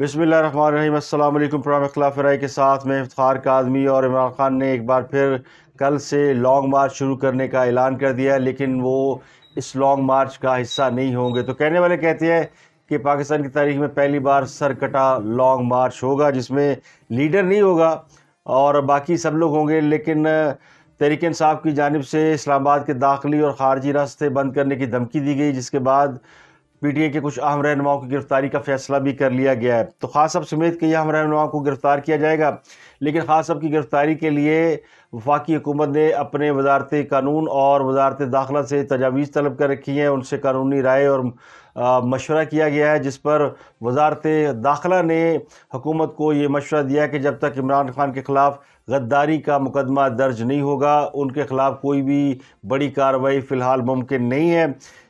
बसमिलीम प्रामखलाफराई के साथ में इफ्तार कादमी और इमरान खान ने एक बार फिर कल से लॉन्ग मार्च शुरू करने का ऐलान कर दिया है लेकिन वो इस लॉन्ग मार्च का हिस्सा नहीं होंगे तो कहने वाले कहते हैं कि पाकिस्तान की तारीख में पहली बार सरकटा लॉन्ग मार्च होगा जिसमें लीडर नहीं होगा और बाकी सब लोग होंगे लेकिन तहरीक साहब की जानब से इस्लामाबाद के दाखिली और ख़ारजी रास्ते बंद करने की धमकी दी गई जिसके बाद पीटीए के कुछ अहम रहनुमाओं की गिरफ्तारी का फैसला भी कर लिया गया है तो खास साहब समेत कई अहम रहनुमाओं को गिरफ्तार किया जाएगा लेकिन खास साहब की गिरफ्तारी के लिए वफाकी हुकूमत ने अपने वजारत कानून और वजारत दाखिला से तजावीज़ तलब कर रखी हैं उनसे कानूनी राय और मशवरा किया गया है जिस पर वजारत दाखिला ने हुकूमत को ये मशवरा दिया कि जब तक इमरान खान के ख़िलाफ़ गद्दारी का मुकदमा दर्ज नहीं होगा उनके ख़िलाफ़ कोई भी बड़ी कार्रवाई फ़िलहाल मुमकिन नहीं है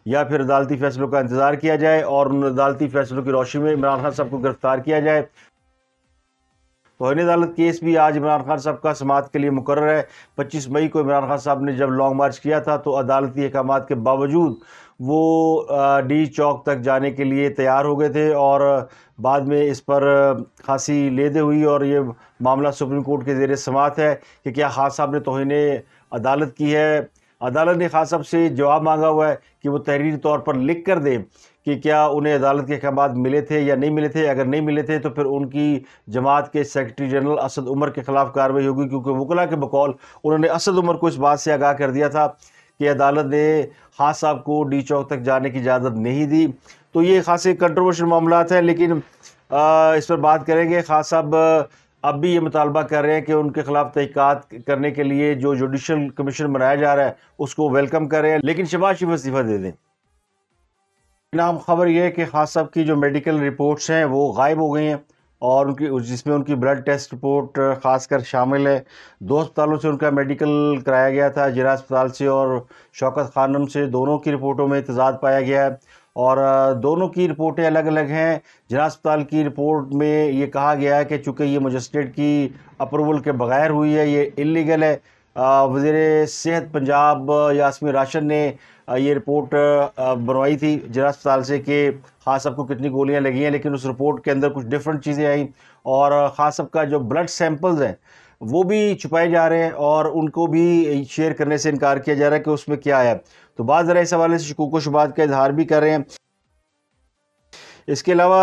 या फिर अदालती फ़ैसलों का इंतज़ार किया जाए और उन अदालती फ़ैसलों की रोशनी में इमरान खान साहब को गिरफ़्तार किया जाए तोहन अदालत केस भी आज इमरान खान साहब का समात के लिए मुकर है पच्चीस मई को इमरान खान साहब ने जब लॉन्ग मार्च किया था तो अदालती अहकाम के बावजूद वो डी चौक तक जाने के लिए तैयार हो गए थे और बाद में इस पर खासी लेदे हुई और ये मामला सुप्रीम कोर्ट के जेर समात है कि क्या खास साहब ने तोहन अदालत की है अदालत ने खास साहब से जवाब मांगा हुआ है कि वो तहरीरी तौर पर लिख कर दें कि क्या उन्हें अदालत के अहकाम मिले थे या नहीं मिले थे अगर नहीं मिले थे तो फिर उनकी जमात के सेक्रेटरी जनरल असद उमर के खिलाफ कार्रवाई होगी क्योंकि वकला के बकौल उन्होंने असद उमर को इस बात से आगाह कर दिया था कि अदालत ने खास साहब को डी चौक तक जाने की इजाज़त नहीं दी तो ये खासे कंट्रोवर्शियल मामला हैं लेकिन आ, इस पर बात करेंगे खास साहब अब भी ये मुतालबा कर रहे हैं कि उनके खिलाफ तहकीक़ात करने के लिए जो जुडिशल कमीशन बनाया जा रहा है उसको वेलकम कर रहे हैं लेकिन शबाज शरीफ इस्तीफ़ा दे दें नाम खबर यह है कि खास साहब की जो मेडिकल रिपोर्ट्स हैं वो गायब हो गई हैं और उनकी जिसमें उनकी ब्लड टेस्ट रिपोर्ट ख़ासकर शामिल है दो अस्पतालों से उनका मेडिकल कराया गया था जिला अस्पताल से और शौकत खानम से दोनों की रिपोर्टों में इतजाद पाया गया है और दोनों की रिपोर्टें अलग अलग हैं जिला अस्पताल की रिपोर्ट में ये कहा गया है कि चूँकि ये मजिस्ट्रेट की अप्रूवल के बगैर हुई है ये इलीगल है वजीर सेहत पंजाब यासमी राशन ने ये रिपोर्ट बनवाई थी जिला अस्पताल से कि खास हाँ, साहब को कितनी गोलियां लगी हैं लेकिन उस रिपोर्ट के अंदर कुछ डिफरेंट चीज़ें आई और खास हाँ, साहब का जो ब्लड सैम्पल्स हैं वो भी छुपाए जा रहे हैं और उनको भी शेयर करने से इनकार किया जा रहा है कि उसमें क्या आया तो बाद ज़रा इस हवाले से शकूक शुबात का इजहार भी कर रहे हैं इसके अलावा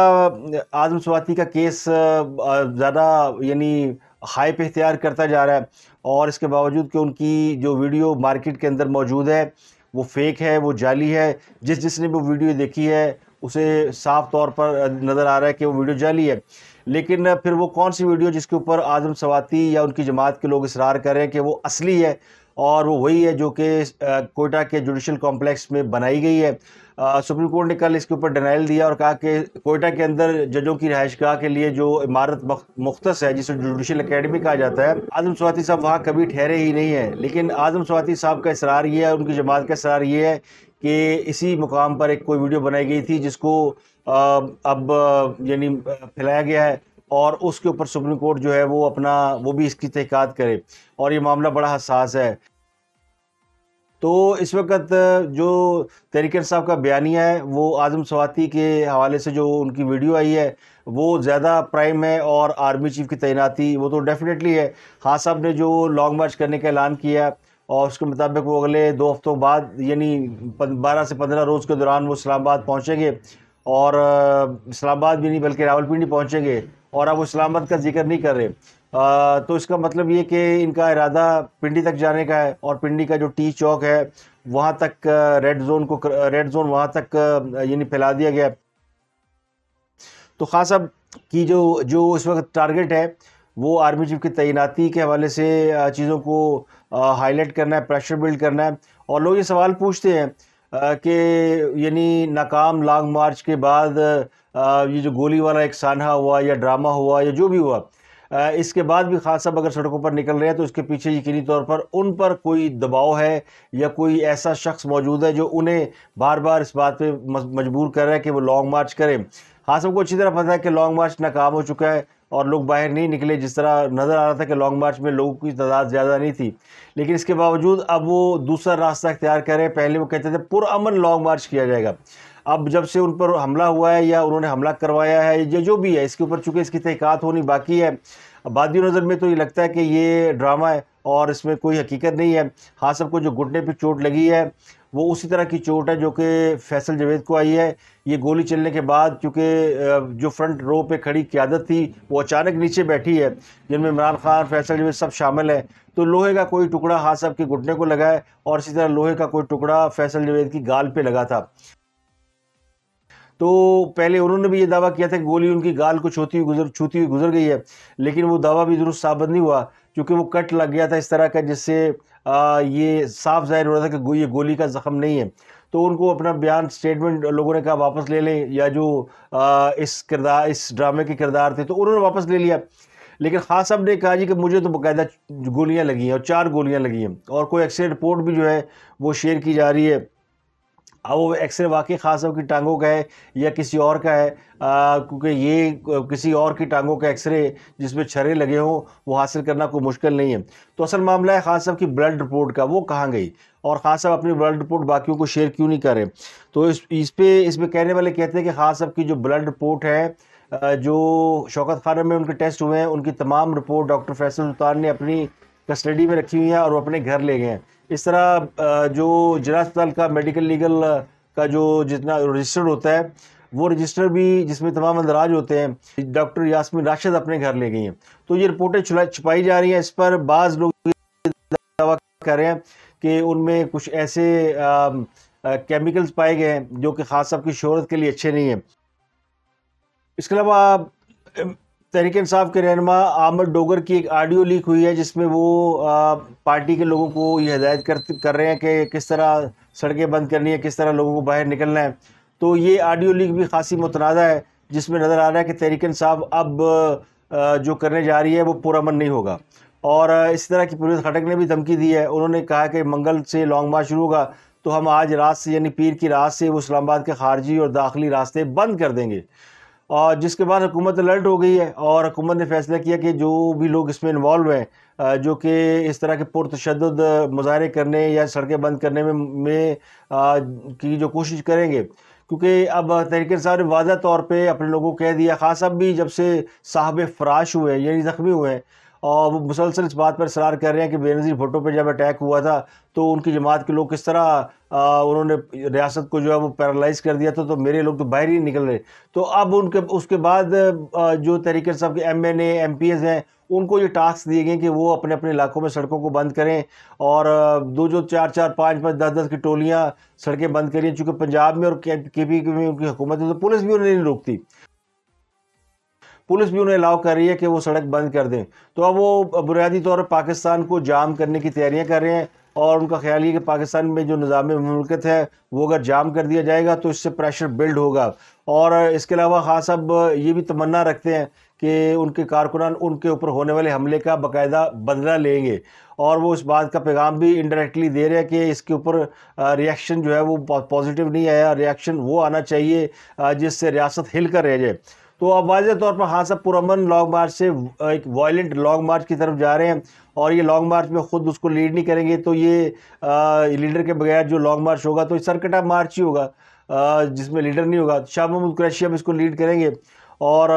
आजम स्वाति का केस ज़्यादा यानी हाई पे इख्तियार करता जा रहा है और इसके बावजूद कि उनकी जो वीडियो मार्केट के अंदर मौजूद है वो फेक है वो जाली है जिस जिसने वो वीडियो देखी है उसे साफ तौर पर नज़र आ रहा है कि वो वीडियो जाली है लेकिन फिर वो कौन सी वीडियो जिसके ऊपर आजम सवाती या उनकी जमात के लोग इसरार कर रहे हैं कि वो असली है और वो वही है जो कि कोयटा के जुडिशल कॉम्प्लेक्स में बनाई गई है सुप्रीम कोर्ट ने कल इसके ऊपर डिनाइल दिया और कहा कि कोयटा के अंदर जजों की रहायशगाह के लिए जो इमारत मुख्तस है जिसे जुडिशल अकेडमी कहा जाता है आजम स्वाति साहब वहाँ कभी ठहरे ही नहीं है लेकिन आजम स्वाति साहब का इसरार ये है उनकी जमात का इसरार ये है कि इसी मुकाम पर एक कोई वीडियो बनाई गई थी जिसको अब यानी फैलाया गया है और उसके ऊपर सुप्रीम कोर्ट जो है वो अपना वो भी इसकी तहक़ात करे और ये मामला बड़ा हसास है तो इस वक्त जो तरीकर साहब का बयानिया है वो आज़म सवाती के हवाले से जो उनकी वीडियो आई है वो ज़्यादा प्राइम है और आर्मी चीफ की तैनाती वो तो डेफिनेटली है खास साहब ने जो लॉन्ग मार्च करने का ऐलान किया और उसके मुताबिक वो अगले दो हफ्तों बाद यानी बारह से पंद्रह रोज़ के दौरान वो इस्लामाबाद पहुँचेंगे और इस्लामाबाद भी नहीं बल्कि रावलपिंडी पहुँचेंगे और अब वो इस्लामाबाद का जिक्र नहीं कर रहे तो इसका मतलब ये कि इनका इरादा पिंडी तक जाने का है और पिंडी का जो टी चौक है वहाँ तक रेड जोन को रेड जोन वहाँ तक यानी फैला दिया गया तो खास अब की जो जो इस वक्त टारगेट है वो आर्मी चीफ की तैनाती के हवाले से चीज़ों को हाईलाइट करना है प्रेशर बिल्ड करना है और लोग ये सवाल पूछते हैं कि यानी नाकाम लॉन्ग मार्च के बाद ये जो गोली वाला एक सानहा हुआ या ड्रामा हुआ या जो भी हुआ इसके बाद भी खास साहब अगर सड़कों पर निकल रहे हैं तो इसके पीछे यकीनी तौर पर उन पर कोई दबाव है या कोई ऐसा शख्स मौजूद है जो उन्हें बार बार इस बात पे मजबूर कर रहा है कि वो लॉन्ग मार्च करें हाँ सबको अच्छी तरह पता है कि लॉन्ग मार्च नाकाम हो चुका है और लोग बाहर नहीं निकले जिस तरह नज़र आ रहा था कि लॉन्ग मार्च में लोगों की तादाद ज़्यादा नहीं थी लेकिन इसके बावजूद अब वो दूसरा रास्ता अख्तियार करें पहले वो कहते थे पुरअमन लॉन्ग मार्च किया जाएगा अब जब से उन पर हमला हुआ है या उन्होंने हमला करवाया है या जो भी है इसके ऊपर चूँकि इसकी तहक़ात होनी बाकी है बादी नज़र में तो ये लगता है कि ये ड्रामा है और इसमें कोई हकीकत नहीं है हाँ सबको जो घुटने पर चोट लगी है वो उसी तरह की चोट है जो कि फैसल जवेद को आई है ये गोली चलने के बाद क्योंकि जो फ्रंट रो पे खड़ी क्यादत थी वो अचानक नीचे बैठी है जिनमें इमरान खान फैसल जवेद सब शामिल हैं तो लोहे का कोई टुकड़ा हाथ साहब के घुटने को लगा है और इसी तरह लोहे का कोई टुकड़ा फैसल जवेद की गाल पे लगा था तो पहले उन्होंने भी ये दावा किया था कि गोली उनकी गाल को छूती हुई गुजर छूती हुई गुजर गई है लेकिन वो दावा भी दुरुस्त साबित नहीं हुआ क्योंकि वो कट लग गया था इस तरह का जिससे ये साफ जाहिर हो रहा था कि ये गोली का ज़ख़म नहीं है तो उनको अपना बयान स्टेटमेंट लोगों ने कहा वापस ले लें या जो आ, इस किरदार इस ड्रामे के किरदार थे तो उन्होंने वापस ले लिया लेकिन खास साहब ने कहा जी कि मुझे तो बाकायदा गोलियां लगी हैं और चार गोलियां लगी हैं और कोई एक्सीडेंट रिपोर्ट भी जो है वो शेयर की जा रही है अब वो एक्सरे वाकई खास साहब की टांगों का है या किसी और का है क्योंकि ये किसी और की टांगों का एक्सरे जिसमें छरे लगे हों वो हासिल करना कोई मुश्किल नहीं है तो असल मामला है खान साहब की ब्लड रिपोर्ट का वो कहाँ गई और खान साहब अपनी ब्लड रिपोर्ट बाकियों को शेयर क्यों नहीं करें तो इस इस पर इसमें कहने वाले कहते हैं कि खान साहब की जो ब्लड रिपोर्ट है जो शौकत खाना में उनके टेस्ट हुए हैं उनकी तमाम रिपोर्ट डॉक्टर फैसल सुल्तान ने अपनी कस्टडी में रखी हुई हैं और वो अपने घर ले गए हैं इस तरह जो जिला अस्पताल का मेडिकल लीगल का जो जितना रजिस्टर्ड होता है वो रजिस्टर भी जिसमें तमाम अंदराज होते हैं डॉक्टर यासमिन राशिद अपने घर ले गई हैं तो ये रिपोर्टें छुपाई जा रही हैं इस पर बाज़ लोग दावा कर रहे हैं कि उनमें कुछ ऐसे केमिकल्स पाए गए हैं जो कि खास साहब की शहरत के लिए अच्छे नहीं हैं इसके अलावा तहरीक इंसाफ के रहनमा आमद डोगर की एक ऑडियो लीक हुई है जिसमें वो पार्टी के लोगों को ये हदायत कर कर रहे हैं कि किस तरह सड़कें बंद करनी है किस तरह लोगों को बाहर निकलना है तो ये आडियो लीक भी खासी मुतनाज़ है जिसमें नज़र आ रहा है कि तहरीक इंसाफ अब जो करने जा रही है वो पूरा मन नहीं होगा और इस तरह की पुलिस खटक ने भी धमकी दी है उन्होंने कहा कि मंगल से लॉन्ग मार्च शुरू होगा तो हम आज रात से यानी पीर की रात से वो इस्लामाबाद के खारजी और दाखिली रास्ते बंद कर देंगे और जिसके बाद हुकूमत अलर्ट हो गई है और हुकूमत ने फैसला किया कि जो भी लोग इसमें इन्वॉल्व हैं जो कि इस तरह के पुरतशद मुजाहरे करने या सड़कें बंद करने में, में आ, की जो कोशिश करेंगे क्योंकि अब तहरीक साहब ने वाजह तौर पर अपने लोगों को कह दिया खास अब भी जब से साहब फराश हुए हैं यानी ज़ख्मी हुए हैं और वो मुसलसल इस बात पर इसरार कर रहे हैं कि बेनज़ीर भुट्टो पर जब अटैक हुआ था तो उनकी जमात के लोग किस तरह उन्होंने रियासत को जो है वो पैरालाइज कर दिया था तो मेरे लोग तो बाहर ही निकल रहे तो अब उनके उसके बाद जो तरीके सब के M N M P S हैं उनको ये टास्क दिए गए कि वो अपने अपने इलाकों में सड़कों को बंद करें और दो जो चार चार पाँच पाँच दस दस की टोलियाँ सड़कें बंद करिए चूँकि पंजाब में और के पी में उनकी हुकूमत है तो पुलिस भी उन्हें नहीं रोकती पुलिस भी उन्हें अलाउ कर रही है कि वो सड़क बंद कर दें तो अब वो बुनियादी तौर पर पाकिस्तान को जाम करने की तैयारियाँ कर रहे हैं और उनका ख्याल ये कि पाकिस्तान में जो निज़ाम ममलकत है वो अगर जाम कर दिया जाएगा तो इससे प्रेशर बिल्ड होगा और इसके अलावा खास साहब ये भी तमन्ना रखते हैं कि उनके कारकुनान उनके ऊपर होने वाले हमले का बाकायदा बदला लेंगे और वो इस बात का पैगाम भी इनडायरेक्टली दे रहे हैं कि इसके ऊपर रिएक्शन जो है वो पॉजिटिव नहीं आया रिएक्शन वो आना चाहिए जिससे रियासत हिल कर रह जाए तो अब वाज तौर पर हादसा पुरमन लॉन्ग मार्च से एक वायलेंट लॉन्ग मार्च की तरफ जा रहे हैं और ये लॉन्ग मार्च में ख़ुद उसको लीड नहीं करेंगे तो ये आ, लीडर के बगैर जो लॉन्ग मार्च होगा तो सरकटा मार्च ही होगा जिसमें लीडर नहीं होगा शाह महमूद क्रैशी अब इसको लीड करेंगे और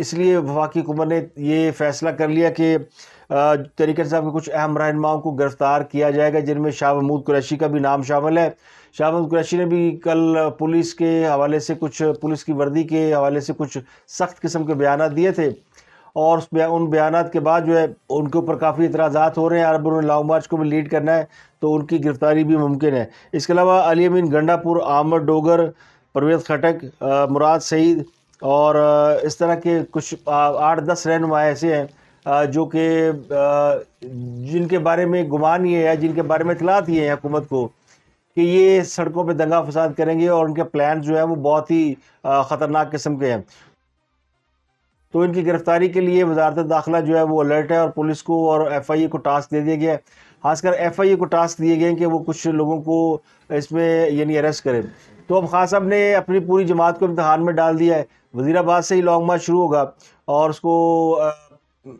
इसलिए वफाकी हुकूमत ने ये फैसला कर लिया कि तरीके साहब के कुछ अहम रहनुमाओं को गिरफ़्तार किया जाएगा जिनमें शाह महमूद कुरैशी का भी नाम शामिल है शाहबाज कुरैशी ने भी कल पुलिस के हवाले से कुछ पुलिस की वर्दी के हवाले से कुछ सख्त किस्म के बयान दिए थे और उस ब्या, उन बयान के बाद जो है उनके ऊपर काफ़ी इतराज़ात हो रहे हैं अरब उन्होंने लॉन्ग मार्च को भी लीड करना है तो उनकी गिरफ्तारी भी मुमकिन है इसके अलावा अली अमीन गंडापुर आमर डोगर परवेज खटक मुराद सईद और इस तरह के कुछ आठ दस रहनुमा ऐसे हैं जो कि जिनके बारे में गुमान ये है जिनके बारे में इतलात ये है हुकूमत को कि ये सड़कों पे दंगा फसाद करेंगे और उनके प्लान जो है वो बहुत ही ख़तरनाक किस्म के हैं तो इनकी गिरफ्तारी के लिए वजारत दाखिला जो है वो अलर्ट है और पुलिस को और एफ आई ए को टास्क दे दिया गया है खासकर एफ आई ए को टास्क दिए गए कि वो कुछ लोगों को इसमें यानी अरेस्ट करें तो अब खास साहब ने अपनी पूरी जमात को इम्तहान में डाल दिया है वजीराबाद से ही लॉन्ग मार्च शुरू होगा और उसको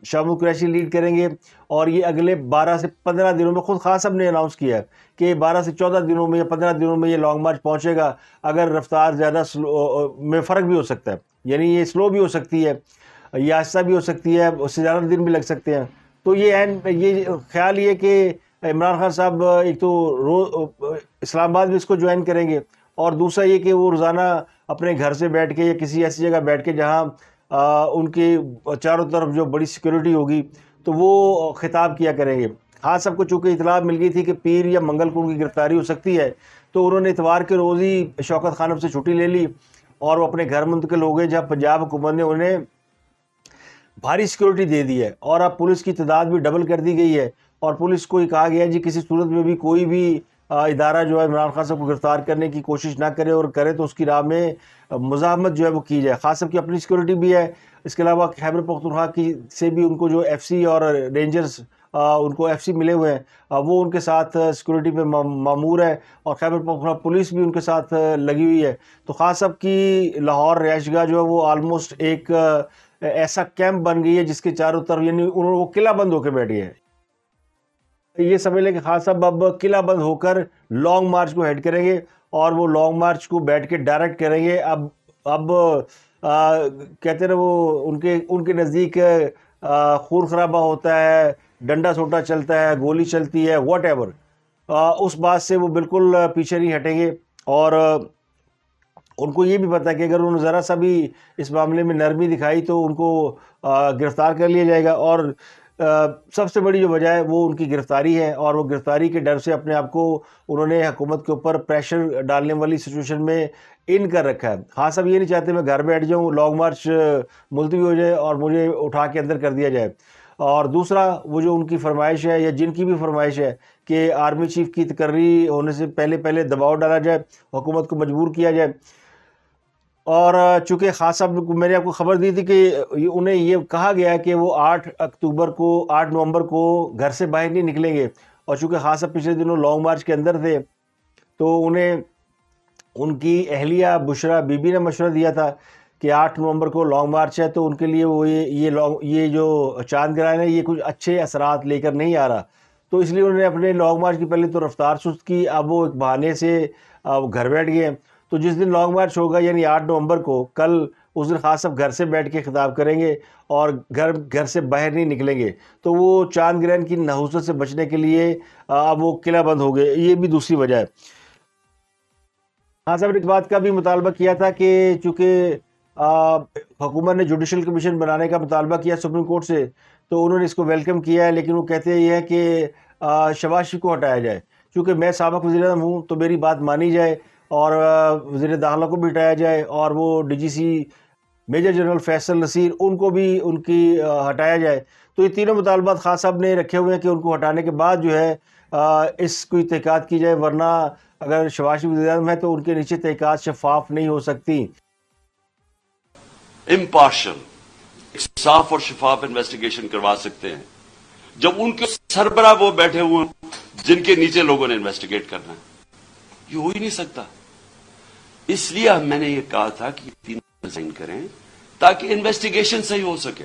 शाह कुरैशी लीड करेंगे और ये अगले 12 से 15 दिनों में खुद खान साहब ने अनाउंस किया है कि 12 से 14 दिनों में या 15 दिनों में ये लॉन्ग मार्च पहुंचेगा अगर रफ्तार ज़्यादा स्लो में फ़र्क भी हो सकता है यानी ये स्लो भी हो सकती है या आस्ता भी हो सकती है उससे ज़्यादा दिन भी लग सकते हैं तो ये एन ये ख्याल ये कि इमरान खान साहब एक तो रो इस्लामाबाद में इसको ज्वाइन करेंगे और दूसरा ये कि वो रोज़ाना अपने घर से बैठ के या किसी ऐसी जगह बैठ के जहाँ उनके चारों तरफ जो बड़ी सिक्योरिटी होगी तो वो खिताब किया करेंगे हाँ सबको चूँकि इतलाह मिल गई थी कि पीर या मंगल को उनकी गिरफ्तारी हो सकती है तो उन्होंने इतवार के रोज़ ही शौकत खानम से छुट्टी ले ली और वो अपने घर मुंतकिल हो गए जब पंजाब हुकूमत ने उन्हें भारी सिक्योरिटी दे दी है और अब पुलिस की तादाद भी डबल कर दी गई है और पुलिस को ही कहा गया है जी किसी सूरत में भी कोई भी इदारा जो है इमरान खान साहब को गिरफ़्तार करने की कोशिश ना करे और करे तो उसकी राह में मजामत जो है वो की जाए खास की अपनी सिक्योरिटी भी है इसके अलावा खैबर पख्तुनखा की से भी उनको जो एफ सी और रेंजर्स उनको एफ सी मिले हुए हैं वो उनके साथ सिक्योरिटी में मामूर है और खैबर पख्तुनखा पुलिस भी उनके साथ लगी हुई है तो खास साहब की लाहौर रिहाइशगा जो है वो आलमोस्ट एक ऐसा कैंप बन गई है जिसके चारों तरफ यानी उन्होंने वो किला बंद होकर बैठी है ये समझ लें कि खान साहब अब किला बंद होकर लॉन्ग मार्च को हेड करेंगे और वो लॉन्ग मार्च को बैठ के डायरेक्ट करेंगे अब अब आ, कहते ना वो उनके उनके नज़दीक खून खराबा होता है डंडा सोटा चलता है गोली चलती है वॉट उस बात से वो बिल्कुल पीछे नहीं हटेंगे और उनको ये भी पता है कि अगर उन्होंने ज़रा सा भी इस मामले में नरमी दिखाई तो उनको गिरफ़्तार कर लिया जाएगा और सबसे बड़ी जो वजह है वो उनकी गिरफ़्तारी है और वो गिरफ़्तारी के डर से अपने आप को उन्होंने हुकूमत के ऊपर प्रेशर डालने वाली सिचुएशन में इन कर रखा है हाँ सब ये नहीं चाहते मैं घर बैठ जाऊँ लॉन्ग मार्च मुलतवी हो जाए और मुझे उठा के अंदर कर दिया जाए और दूसरा वो जो उनकी फरमाइश है या जिनकी भी फरमाइश है कि आर्मी चीफ़ की तकर्री होने से पहले पहले दबाव डाला जाए हुकूमत को मजबूर किया जाए और चूँकि खास साहब मैंने आपको ख़बर दी थी कि उन्हें ये कहा गया कि वो आठ अक्टूबर को आठ नवंबर को घर से बाहर नहीं निकलेंगे और चूँकि खास साहब पिछले दिनों लॉन्ग मार्च के अंदर थे तो उन्हें उनकी अहलिया बुशरा बीबी ने मशवरा दिया था कि आठ नवंबर को लॉन्ग मार्च है तो उनके लिए वो ये ये लॉन्ग ये जो चांद ग्रहण है ये कुछ अच्छे असरात लेकर नहीं आ रहा तो इसलिए उन्होंने अपने लॉन्ग मार्च की पहले तो रफ्तार सुस्त की अब वो एक बहाने से अब घर बैठ गए तो जिस दिन लॉन्ग मार्च होगा यानी आठ नवंबर को कल उस दिन खास साहब घर से बैठ के खिताब करेंगे और घर घर से बाहर नहीं निकलेंगे तो वो चांद ग्रहण की नहूसत से बचने के लिए अब वो किला बंद हो गए ये भी दूसरी वजह है खास साहब ने इस बात का भी मुतालबा किया था कि चूँकि हुकूमत ने जुडिशल कमीशन बनाने का मुतालबा किया सुप्रीम कोर्ट से तो उन्होंने इसको वेलकम किया है लेकिन वो कहते ये है कि शबाशी को हटाया जाए क्योंकि मैं सबक वजी अजम हूँ तो मेरी बात मानी जाए और वजीर दाखिला को भी हटाया जाए और वो DGC major general Faisal Naseer उनको भी उनकी हटाया जाए तो ये तीनों मुतालबात खास साहब ने रखे हुए हैं कि उनको हटाने के बाद जो है इसकी तहक़ात की जाए वरना अगर शबाशी वजी है तो उनके नीचे तहक़ात शफाफ नहीं हो सकती इम्पार्शल साफ और शफाफ इन्वेस्टिगेशन करवा सकते हैं जब उनके सरबरा वो बैठे हुए जिनके नीचे लोगों ने इन्वेस्टिगेट करना है ये हो ही नहीं सकता इसलिए मैंने ये कहा था कि तीन रिजाइन करें ताकि इन्वेस्टिगेशन सही हो सके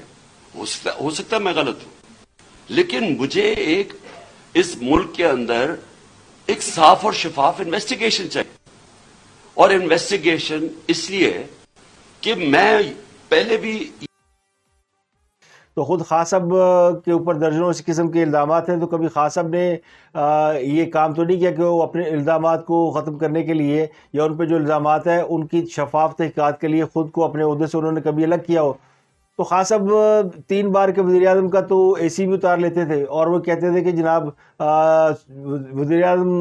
हो सकता हो सकता मैं गलत हूं लेकिन मुझे एक इस मुल्क के अंदर एक साफ और शफाफ इन्वेस्टिगेशन चाहिए और इन्वेस्टिगेशन इसलिए कि मैं पहले भी तो ख़ुद खासब के ऊपर दर्जनों से किस्म के इल्ज़ाम हैं तो कभी खासब ने ये काम तो नहीं किया कि वो अपने इल्ज़ाम को ख़त्म करने के लिए या उन पर जो इल्ज़ाम हैं उनकी शफाफ तहक़ात के लिए ख़ुद को अपने अहदे से उन्होंने कभी अलग किया हो तो खासब तीन बार के वजी अजम का तो ए सी भी उतार लेते थे और वो कहते थे कि जनाब वजी अजम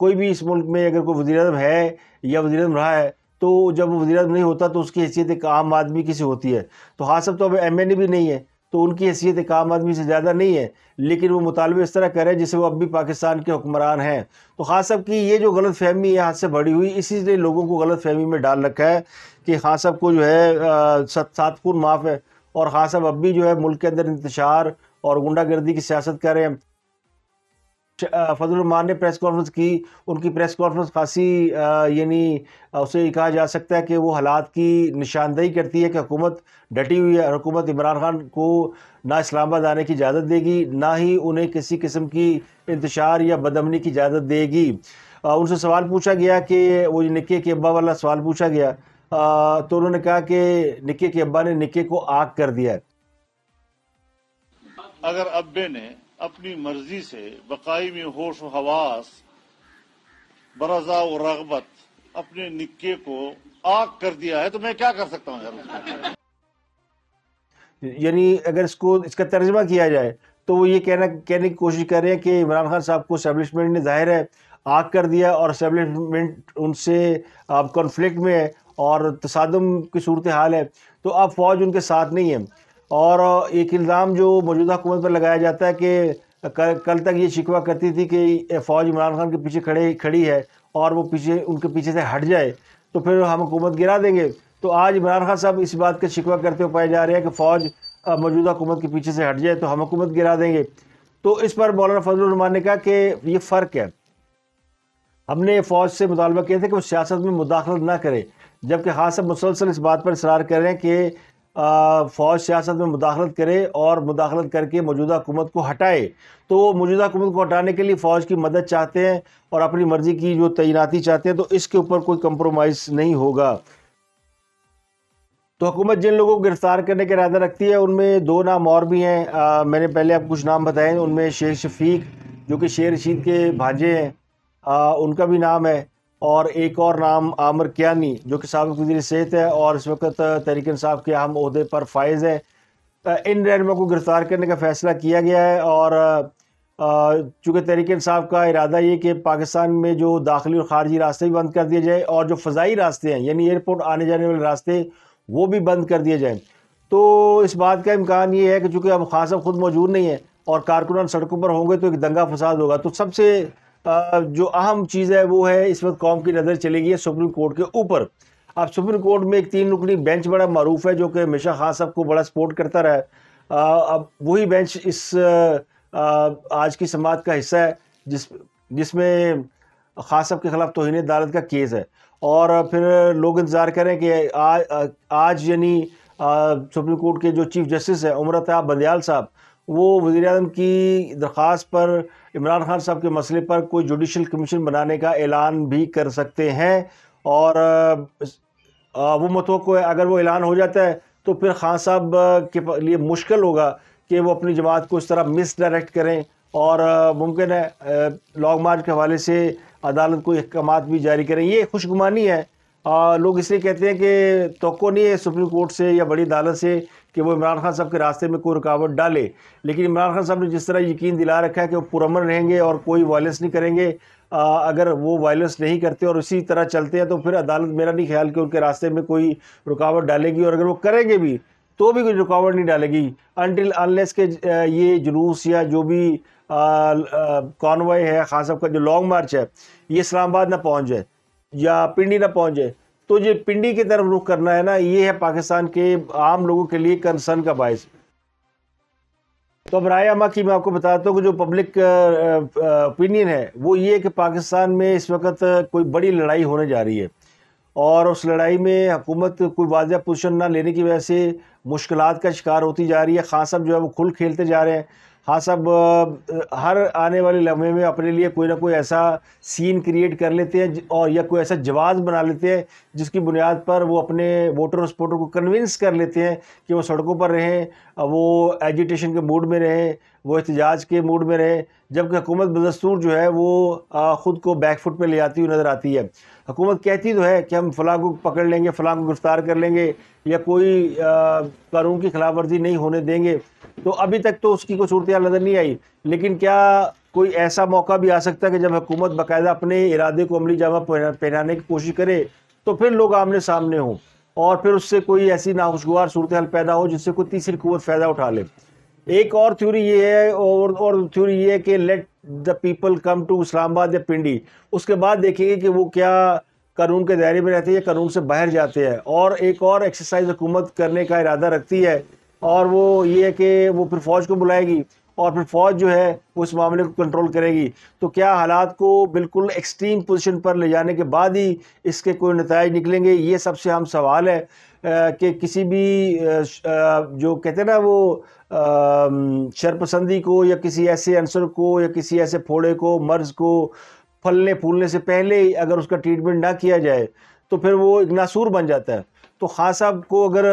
कोई भी इस मुल्क में अगर कोई वजी अजम है या वजी अजम रहा है तो जब वजी नहीं होता तो उसकी हैसियत एक आम आदमी की से होती है तो हाँ सब तो अब एम भी नहीं है तो उनकी हैसियत एक आम आदमी से ज़्यादा नहीं है लेकिन वो मुतालबे इस तरह करें जिससे वो अब भी पाकिस्तान के हुक्मरान हैं तो खास हाँ, साहब की ये जो गलत फहमी यहाँ से बढ़ी हुई इसीलिए लोगों को गलत फहमी में डाल रखा है कि खान हाँ, साहब को जो है सातपुर माफ़ है और खान हाँ, साहब अब भी जो है मुल्क के अंदर इंतशार और गुंडागर्दी की सियासत करें फजलरहमान ने प्रेस कॉन्फ्रेंस की उनकी प्रेस कॉन्फ्रेंस खासी यानी उसे कहा जा सकता है कि वो हालात की निशानदेही करती है कि हुकूमत डटी हुई है और हुकूमत इमरान खान को ना इस्लामाबाद आने की इजाज़त देगी ना ही उन्हें किसी किस्म की इंतशार या बदमनी की इजाज़त देगी उनसे सवाल पूछा गया कि वो निक्के के अब्बा वाला सवाल पूछा गया तो उन्होंने कहा कि निक्के के अब्बा ने निक्के को आग कर दिया है अगर अब्बे ने अपनी मर्जी से बकाई में होश हवास बरजा और रगबत अपने निक्के को आग कर दिया है तो मैं क्या कर सकता हूँ यानी अगर इसको इसका तर्जमा किया जाए तो वो ये कहना कहने की कोशिश कर रहे हैं कि इमरान खान साहब को स्टैब्लिशमेंट ने जाहिर है आग कर दिया और स्टैब्लिशमेंट उनसे आप कॉन्फ्लिक्ट में है और तसादम की सूरत हाल है तो अब फौज उनके साथ नहीं है और एक इल्ज़ाम जो मौजूदा हुकूमत पर लगाया जाता है कि कल तक ये शिकवा करती थी कि फ़ौज इमरान खान के पीछे खड़े खड़ी है और वो पीछे उनके पीछे से हट जाए तो फिर हम हुकूमत गिरा देंगे तो आज इमरान खान साहब इस बात का शिकवा करते हुए पाए जा रहे हैं कि फ़ौज मौजूदा हुकूमत के पीछे से हट जाए तो हम हुकूमत गिरा देंगे तो इस पर मौलाना फजलरहमान ने कहा कि ये फ़र्क है हमने फ़ौज से मुतालबा किया था कि वो सियासत में मुदाखलत ना करें जबकि खास साहब मुसलसल इस बात पर इसरार कर रहे हैं कि फ़ौज सियासत में मुदाखलत करे और मुदाखलत करके मौजूदा हुकूमत को हटाए तो वो मौजूदा हुकूमत को हटाने के लिए फ़ौज की मदद चाहते हैं और अपनी मर्ज़ी की जो तैनाती चाहते हैं तो इसके ऊपर कोई कंप्रोमाइज़ नहीं होगा तो हुकूमत जिन लोगों को गिरफ़्तार करने के इरादा रखती है उनमें दो नाम और भी हैं मैंने पहले आप कुछ नाम बताए उनमें शेख शफीक जो कि शेर रशीद के भाजे हैं उनका भी नाम है और एक और नाम आमिर कियानी जो कि सबक वजी सेहत है और इस वक्त तहरीक साहब के अहम अहदे पर फायज़ है इन रहनमा को गिरफ़्तार करने का फ़ैसला किया गया है और चूँकि तहरीक साहब का इरादा ये कि पाकिस्तान में जो दाखिली और ख़ारजी रास्ते भी बंद कर दिए जाए और जो फ़जाई रास्ते हैं यानी एयरपोर्ट आने जाने वाले रास्ते वो भी बंद कर दिए जाएँ तो इस बात का इम्कान ये है कि चूँकि अब खासा खुद मौजूद नहीं है और कारकुनान सड़कों पर होंगे तो एक दंगा फसाद होगा तो सबसे जो अहम चीज़ है वो है इस वक्त कौम की नज़र चली गई है सुप्रीम कोर्ट के ऊपर अब सुप्रीम कोर्ट में एक तीन रुकनी बेंच बड़ा मरूफ है जो कि हमेशा खान साहब को बड़ा सपोर्ट करता रहा है अब वही बेंच इस आज की समाज का हिस्सा है जिस जिसमें खान साहब के ख़िलाफ़ तोहन अदालत का केस है और फिर लोग इंतज़ार करें कि आज आज यानी सुप्रीम कोर्ट के जो चीफ जस्टिस हैं उम्रता बंदयाल साहब वो वज़ी अजम की दरख्वास्त पर इमरान खान साहब के मसले पर कोई जुडिशल कमीशन बनाने का ऐलान भी कर सकते हैं और वो मतों को अगर वो ऐलान हो जाता है तो फिर खान साहब के लिए मुश्किल होगा कि वो अपनी जमात को इस तरह मिसडायरेक्ट करें और मुमकिन है लॉन्ग मार्च के हवाले से अदालत को अहकाम भी जारी करें ये खुशगुमानी है आ, लोग इसलिए कहते हैं कि तो नहीं है सुप्रीम कोर्ट से या बड़ी अदालत से कि वो इमरान खान साहब के रास्ते में कोई रुकावट डाले लेकिन इमरान खान साहब ने जिस तरह यकीन दिला रखा है कि वो पुरमन रहेंगे और कोई वायलेंस नहीं करेंगे आ, अगर वो वायलेंस नहीं करते और इसी तरह चलते हैं तो फिर अदालत मेरा नहीं ख्याल कि उनके रास्ते में कोई रुकावट डालेगी और अगर वो करेंगे भी तो भी कोई रुकावट नहीं डालेगी अनटिल अनलेस के ये जुलूस या जो भी कॉन्वॉय है खास साहब का जो लॉन्ग मार्च है ये इस्लामाबाद ना पहुँच जाए या पिंडी ना पहुँच जाए तो ये पिंडी की तरफ रुख करना है ना ये है पाकिस्तान के आम लोगों के लिए कंसर्न का बायस तो अब राय अमा की मैं आपको बताता हूँ कि जो पब्लिक ओपिनियन है वो ये कि पाकिस्तान में इस वक्त कोई बड़ी लड़ाई होने जा रही है और उस लड़ाई में हुकूमत कोई वाजह पोजिशन ना लेने की वजह से मुश्किल का शिकार होती जा रही है खान साहब जो है वो खुल खेलते जा रहे हैं हाँ सब हर आने वाले लम्हे में अपने लिए कोई ना कोई ऐसा सीन क्रिएट कर लेते हैं और या कोई ऐसा जवाब बना लेते हैं जिसकी बुनियाद पर वो अपने वोटर और सपोर्टर को कन्विंस कर लेते हैं कि वो सड़कों पर रहें वो एजिटेशन के मूड में रहें वो एहतजाज के मूड में रहे जबकि हुकूमत बदस्तूर जो है वो ख़ुद को बैक फुट पर ले आती हुई नज़र आती है हुकूमत कहती तो है कि हम फ़लाँ को पकड़ लेंगे फ़लाँ को गिरफ़्तार कर लेंगे या कोई कानून की खिलाफ वर्जी नहीं होने देंगे तो अभी तक तो उसकी कोई सूरत नज़र नहीं आई लेकिन क्या कोई ऐसा मौका भी आ सकता है कि जब हुकूमत बाकायदा अपने इरादे को अमली जामा पहनाने की कोशिश करे तो फिर लोग आमने सामने हों और फिर उससे कोई ऐसी नाखुशगवार सूरत हाल पैदा हो जिससे कोई तीसरी कुत फ़ायदा उठा ले एक और थ्योरी ये है और और थ्योरी ये है कि let the people come to Islamabad या पिंडी उसके बाद देखेंगे कि वो क्या कानून के दायरे में रहते हैं या कानून से बाहर जाते हैं और एक और एक्सरसाइज हुकूमत करने का इरादा रखती है और वो ये है कि वो फिर फौज को बुलाएगी और फिर फौज जो है वो इस मामले को कंट्रोल करेगी तो क्या हालात को बिल्कुल एक्सट्रीम पोजिशन पर ले जाने के बाद ही इसके कोई नतज निकलेंगे ये सबसे हम सवाल है कि किसी भी जो कहते हैं ना वो शरपसंदी को या किसी ऐसे आंसर को या किसी ऐसे फोड़े को मर्ज़ को फलने फूलने से पहले ही अगर उसका ट्रीटमेंट ना किया जाए तो फिर वो एक नासूर बन जाता है तो खास साहब को अगर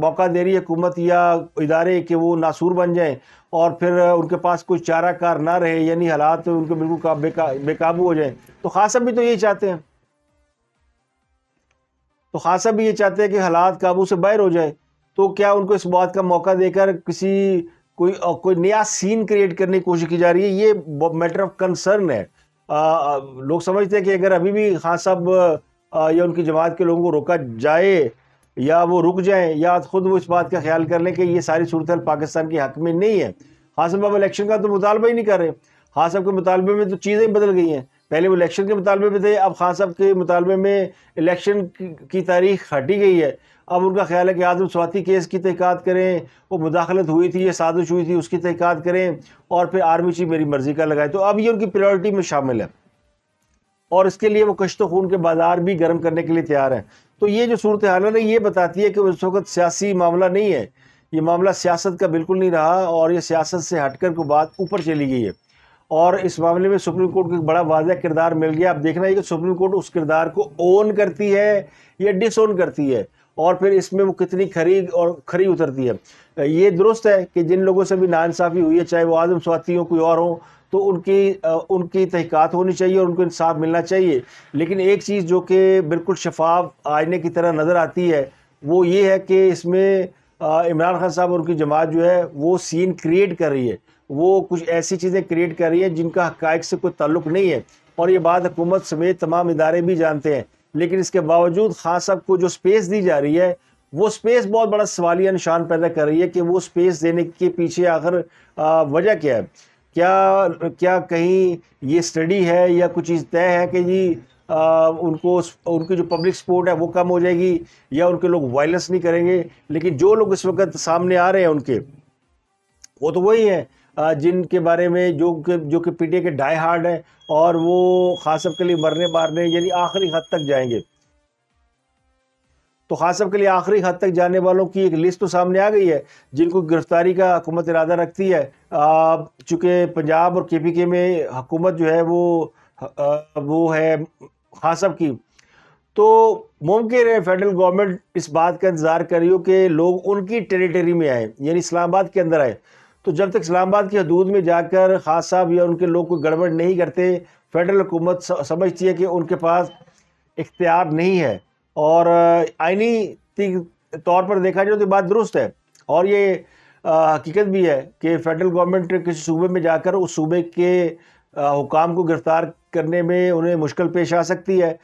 मौका दे रही है हुकूमत या इदारे कि वो नासूर बन जाएं और फिर उनके पास कोई चारा कार ना रहे यानी हालात उनके बिल्कुल बेकाबू हो जाएं तो खास साहब भी तो यही चाहते हैं तो खासा भी ये चाहते हैं कि हालात काबू से बाहर हो जाए तो क्या उनको इस बात का मौका देकर किसी कोई कोई नया सीन क्रिएट करने की कोशिश की जा रही है ये मैटर ऑफ कंसर्न है आ, लोग समझते हैं कि अगर अभी भी खान साहब या उनकी जमात के लोगों को रोका जाए या वो रुक जाएं या खुद वो इस बात का ख्याल कर लें कि ये सारी सूरत पाकिस्तान के हक में नहीं है खान साहब अब इलेक्शन का तो मुतालबा ही नहीं कर रहे खान साहब के मुतालबे में तो चीज़ें बदल गई हैं पहले वो इलेक्शन के मुतालबे में थे अब खान साहब के मुतालबे में इलेक्शन की तारीख हटी गई है अब उनका ख्याल है कि आदम स्वाति केस की तहक़ात करें वो मुदाखलत हुई थी या साजिश हुई थी उसकी तहक़ात करें और फिर आर्मी चीफ मेरी मर्ज़ी का लगाए तो अब ये उनकी प्रायोरिटी में शामिल है और इसके लिए वो कश्त खून के बाजार भी गर्म करने के लिए तैयार हैं तो ये जो सूरत हाल है ये बताती है कि उस वक्त सियासी मामला नहीं है ये मामला सियासत का बिल्कुल नहीं रहा और ये सियासत से हटकर को बात ऊपर चली गई है और इस मामले में सुप्रीम कोर्ट को एक बड़ा वाजह किरदार मिल गया आप देखना है कि सुप्रीम कोर्ट उस किरदार को ओन करती है या डिसओन करती है और फिर इसमें वो कितनी खरी और खरी उतरती है ये दुरुस्त है कि जिन लोगों से भी नासाफ़ी हुई है चाहे वो आज़म स्वाति हो कोई और हो तो उनकी उनकी तहक़ात होनी चाहिए और उनको इंसाफ मिलना चाहिए लेकिन एक चीज़ जो कि बिल्कुल शफाफ आईने की तरह नज़र आती है वो ये है कि इसमें इमरान खान साहब और उनकी जमात जो है वो सीन क्रिएट कर रही है वो कुछ ऐसी चीज़ें क्रिएट कर रही है जिनका हकायक से कोई ताल्लुक नहीं है और ये बात हुकूमत समेत तमाम इदारे भी जानते हैं लेकिन इसके बावजूद खान साहब को जो स्पेस दी जा रही है वो स्पेस बहुत बड़ा सवालिया निशान पैदा कर रही है कि वो स्पेस देने के पीछे आखिर वजह क्या है क्या क्या कहीं ये स्टडी है या कुछ चीज़ तय है कि जी आ, उनको उनकी जो पब्लिक सपोर्ट है वो कम हो जाएगी या उनके लोग वायलेंस नहीं करेंगे लेकिन जो लोग इस वक्त सामने आ रहे हैं उनके वो तो वही हैं जिनके बारे में जो कि जो कि पी के डाई हार्ड है और वो खासब के लिए मरने मारने यानी आखिरी हद तक जाएंगे तो खासब के लिए आखिरी हद तक जाने वालों की एक लिस्ट तो सामने आ गई है जिनको गिरफ्तारी का हुकूमत इरादा रखती है चूँकि पंजाब और के पी के में हुकूमत जो है वो आ, वो है खासब की तो मुमकिन है फेडरल गवर्नमेंट इस बात का इंतज़ार कर रही हो कि लोग उनकी टेरिटरी में आए यानी इस्लामाबाद के अंदर आए तो जब तक इस्लामाबाद की हदूद में जाकर खास साहब या उनके लोग कोई गड़बड़ नहीं करते फेडरल हुकूमत समझती है कि उनके पास इख्तियार नहीं है और आइनी तौर पर देखा जाए तो बात दुरुस्त है और ये हकीकत भी है कि फेडरल गवर्नमेंट किसी सूबे में जाकर उस सूबे के हुकाम को गिरफ़्तार करने में उन्हें मुश्किल पेश आ सकती है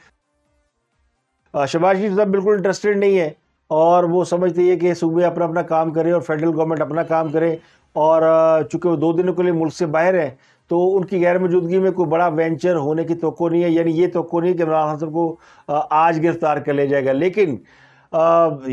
शबाज जी साहब बिल्कुल इंटरेस्टेड नहीं है और वो समझती है कि सूबे अपना अपना काम करें और फेडरल गवर्नमेंट अपना काम करे और चूँकि वो दो दिनों के लिए मुल्क से बाहर हैं तो उनकी गैर मौजूदगी में कोई बड़ा वेंचर होने की तो नहीं है यानी ये तो नहीं है कि इमरान खान साहब को आज गिरफ्तार कर लिया जाएगा लेकिन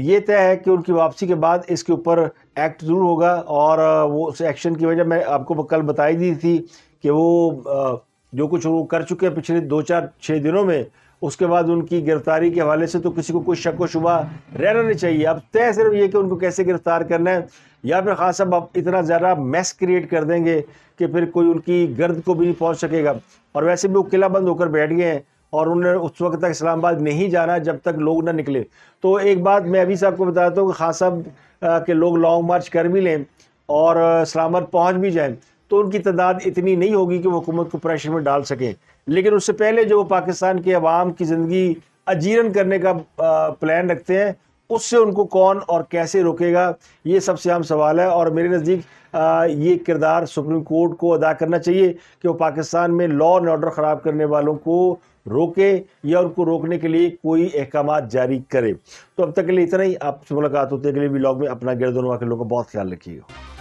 ये तय है कि उनकी वापसी के बाद इसके ऊपर एक्ट ज़रूर होगा और वो उस एक्शन की वजह मैं आपको कल बताई दी थी कि वो जो कुछ वो कर चुके हैं पिछले दो चार छः दिनों में उसके बाद उनकी गिरफ्तारी के हवाले से तो किसी को कोई शक व शुबा रहना नहीं चाहिए अब तय सिर्फ ये कि उनको कैसे गिरफ्तार करना है या फिर खास साहब आप इतना ज़्यादा मैस क्रिएट कर देंगे कि फिर कोई उनकी गर्द को भी नहीं पहुँच सकेगा और वैसे भी वो किला बंद होकर बैठ गए हैं और उन्होंने उस वक्त तक इस्लामाबाद नहीं जाना जब तक लोग ना निकले तो एक बात मैं अभी साहब को बताता हूँ कि खास साहब के लोग लॉन्ग मार्च कर भी लें और इस्लामाबाद पहुँच भी जाएँ तो उनकी तादाद इतनी नहीं होगी कि वो हुकूमत को प्रेशर में डाल सकें लेकिन उससे पहले जो वो पाकिस्तान के अवाम की ज़िंदगी अजीरन करने का प्लान रखते हैं उससे उनको कौन और कैसे रोकेगा ये सबसे अहम सवाल है और मेरे नज़दीक ये किरदार सुप्रीम कोर्ट को अदा करना चाहिए कि वो पाकिस्तान में लॉ एंड ऑर्डर ख़राब करने वालों को रोके या उनको रोकने के लिए कोई अहकाम जारी करे तो अब तक के लिए इतना ही आपसे मुलाकात होते के लिए भी लॉग में अपना गिरदोनवा के लोगों का बहुत ख्याल रखिएगा